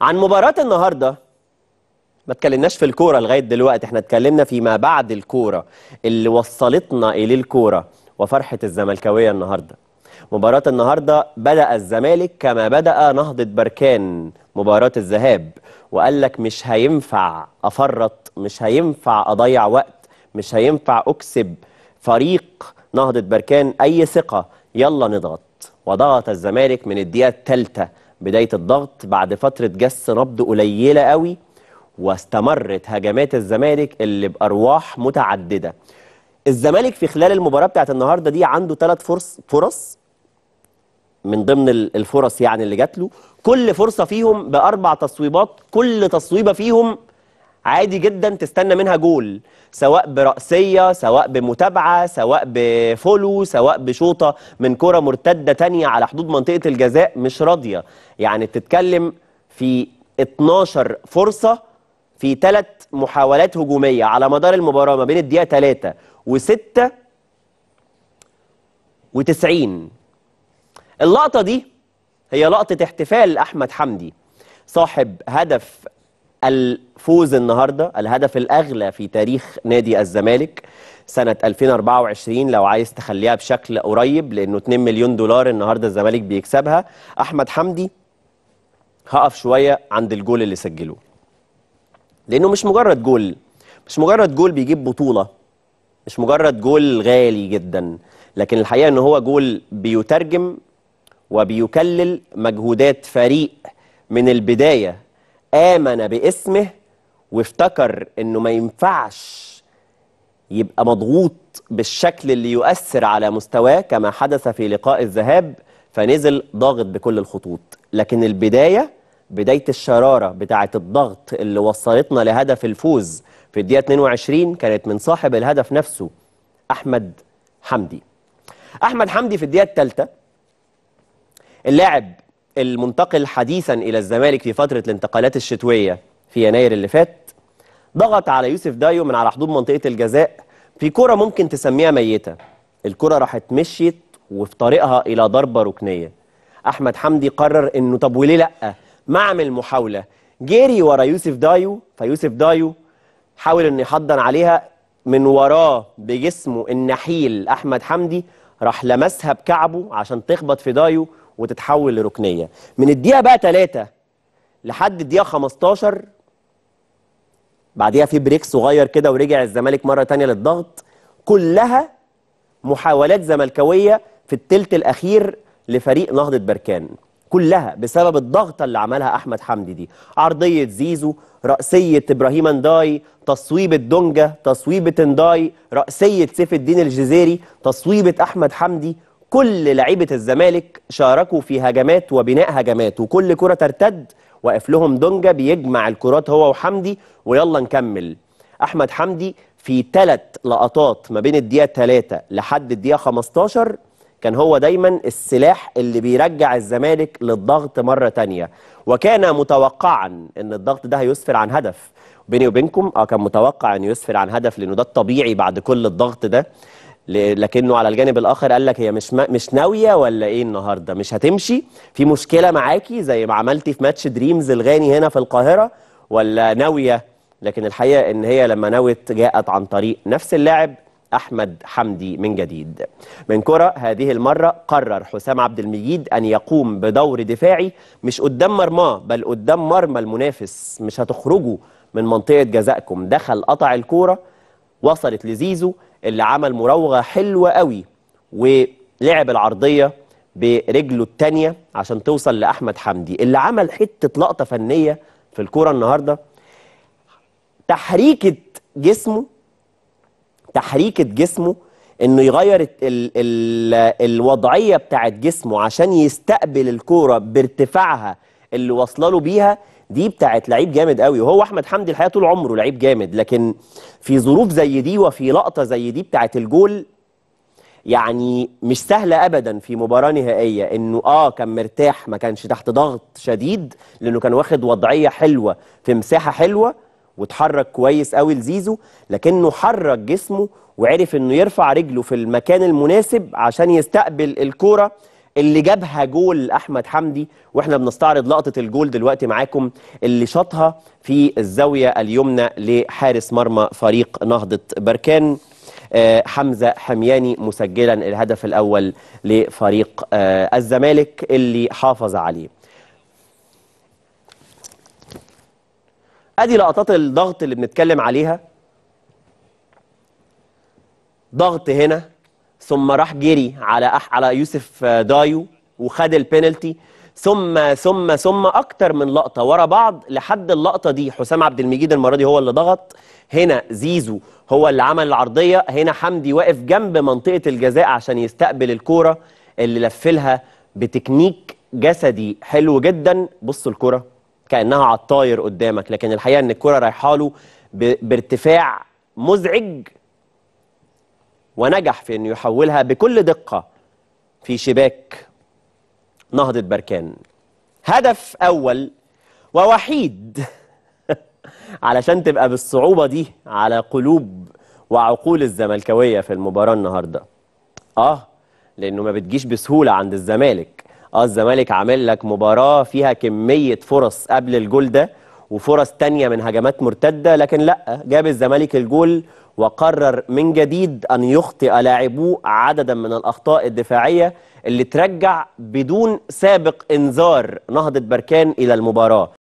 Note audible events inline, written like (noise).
عن مباراة النهاردة ما تكلمناش في الكورة لغاية دلوقتي احنا اتكلمنا فيما بعد الكورة اللي وصلتنا إليه الكورة وفرحة الزملكاوية النهاردة مباراة النهاردة بدأ الزمالك كما بدأ نهضة بركان مباراة الذهاب وقال لك مش هينفع أفرط مش هينفع أضيع وقت مش هينفع أكسب فريق نهضة بركان أي ثقة يلا نضغط وضغط الزمالك من الدقيقة الثالثة بداية الضغط بعد فترة جس نبض قليلة قوي واستمرت هجمات الزمالك اللي بأرواح متعددة الزمالك في خلال المباراة بتاعت النهاردة دي عنده ثلاث فرص فرص من ضمن الفرص يعني اللي جات له كل فرصة فيهم بأربع تصويبات كل تصويبة فيهم عادي جدا تستنى منها جول سواء برأسية سواء بمتابعة سواء بفولو سواء بشوطة من كرة مرتدة تانية على حدود منطقة الجزاء مش راضية يعني بتتكلم في 12 فرصة في ثلاث محاولات هجومية على مدار المباراة ما بين الدقيقة 3 و6 و90 اللقطة دي هي لقطة احتفال أحمد حمدي صاحب هدف الفوز النهارده الهدف الاغلى في تاريخ نادي الزمالك سنه 2024 لو عايز تخليها بشكل قريب لانه 2 مليون دولار النهارده الزمالك بيكسبها احمد حمدي هقف شويه عند الجول اللي سجله لانه مش مجرد جول مش مجرد جول بيجيب بطوله مش مجرد جول غالي جدا لكن الحقيقه ان هو جول بيترجم وبيكلل مجهودات فريق من البدايه آمن باسمه وافتكر إنه ما ينفعش يبقى مضغوط بالشكل اللي يؤثر على مستواه كما حدث في لقاء الذهاب فنزل ضاغط بكل الخطوط لكن البداية بداية الشرارة بتاعة الضغط اللي وصلتنا لهدف الفوز في الدقيقة 22 كانت من صاحب الهدف نفسه أحمد حمدي أحمد حمدي في الدقيقة الثالثة اللاعب المنتقل حديثا إلى الزمالك في فترة الانتقالات الشتوية في يناير اللي فات ضغط على يوسف دايو من على حدود منطقة الجزاء في كرة ممكن تسميها ميتة الكرة راحت مشيت وفي طريقها إلى ضربة ركنية أحمد حمدي قرر إنه طب وليه لأ ما عمل محاولة جري ورا يوسف دايو فيوسف دايو حاول إنه يحضن عليها من وراه بجسمه النحيل أحمد حمدي راح لمسها بكعبه عشان تخبط في دايو وتتحول لركنيه من الدقيقه بقى 3 لحد الدقيقه 15 بعديها في بريك صغير كده ورجع الزمالك مره ثانيه للضغط كلها محاولات زملكاويه في الثلث الاخير لفريق نهضه بركان كلها بسبب الضغطه اللي عملها احمد حمدي دي عرضيه زيزو راسيه ابراهيم انداي تصويبه دونجا تصويبه انداي راسيه سيف الدين الجزيري تصويبه احمد حمدي كل لعيبه الزمالك شاركوا في هجمات وبناء هجمات وكل كره ترتد واقف لهم دونجا بيجمع الكرات هو وحمدي ويلا نكمل احمد حمدي في ثلاث لقطات ما بين الدقيقه 3 لحد الدقيقه 15 كان هو دايما السلاح اللي بيرجع الزمالك للضغط مره تانية وكان متوقعا ان الضغط ده هيسفر عن هدف بيني وبينكم اه كان متوقع ان يسفر عن هدف لانه ده الطبيعي بعد كل الضغط ده لكنه على الجانب الاخر قال لك هي مش ما مش ناويه ولا ايه النهارده مش هتمشي في مشكله معاكي زي ما عملتي في ماتش دريمز الغاني هنا في القاهره ولا ناويه لكن الحقيقه ان هي لما نوت جاءت عن طريق نفس اللاعب احمد حمدي من جديد من كره هذه المره قرر حسام عبد المجيد ان يقوم بدور دفاعي مش قدام مرماه بل قدام مرمى المنافس مش هتخرجوا من منطقه جزائكم دخل قطع الكوره وصلت لزيزو اللي عمل مراوغه حلوه قوي ولعب العرضيه برجله الثانيه عشان توصل لاحمد حمدي اللي عمل حته لقطه فنيه في الكوره النهارده تحريكه جسمه تحريكه جسمه انه يغير ال ال الوضعيه بتاعت جسمه عشان يستقبل الكوره بارتفاعها اللي واصله له بيها دي بتاعت لعيب جامد قوي وهو احمد حمدي الحقيقه طول عمره لعيب جامد لكن في ظروف زي دي وفي لقطه زي دي بتاعت الجول يعني مش سهله ابدا في مباراه نهائيه انه اه كان مرتاح ما كانش تحت ضغط شديد لانه كان واخد وضعيه حلوه في مساحه حلوه واتحرك كويس قوي لزيزو لكنه حرك جسمه وعرف انه يرفع رجله في المكان المناسب عشان يستقبل الكوره اللي جابها جول احمد حمدي واحنا بنستعرض لقطه الجول دلوقتي معاكم اللي شاطها في الزاويه اليمنى لحارس مرمى فريق نهضه بركان آه، حمزه حمياني مسجلا الهدف الاول لفريق آه، الزمالك اللي حافظ عليه ادي لقطات الضغط اللي بنتكلم عليها ضغط هنا ثم راح جري على أح على يوسف آه، دايو وخد البينالتي ثم ثم ثم اكتر من لقطه ورا بعض لحد اللقطه دي حسام عبد المجيد المره دي هو اللي ضغط هنا زيزو هو اللي عمل العرضيه هنا حمدي واقف جنب منطقه الجزاء عشان يستقبل الكوره اللي لفلها بتكنيك جسدي حلو جدا بص الكوره كانها على الطاير قدامك لكن الحقيقه ان الكوره رايحه له بارتفاع مزعج ونجح في أنه يحولها بكل دقة في شباك نهضة بركان هدف أول ووحيد (laughs) علشان تبقى بالصعوبة دي على قلوب وعقول الزملكاوية في المباراة النهاردة آه لأنه ما بتجيش بسهولة عند الزمالك آه الزمالك عامل لك مباراة فيها كمية فرص قبل الجول ده وفرص تانية من هجمات مرتدة لكن لا جاب الزمالك الجول وقرر من جديد أن يخطئ لاعبوه عددا من الأخطاء الدفاعية اللي ترجع بدون سابق إنذار نهضة بركان إلى المباراة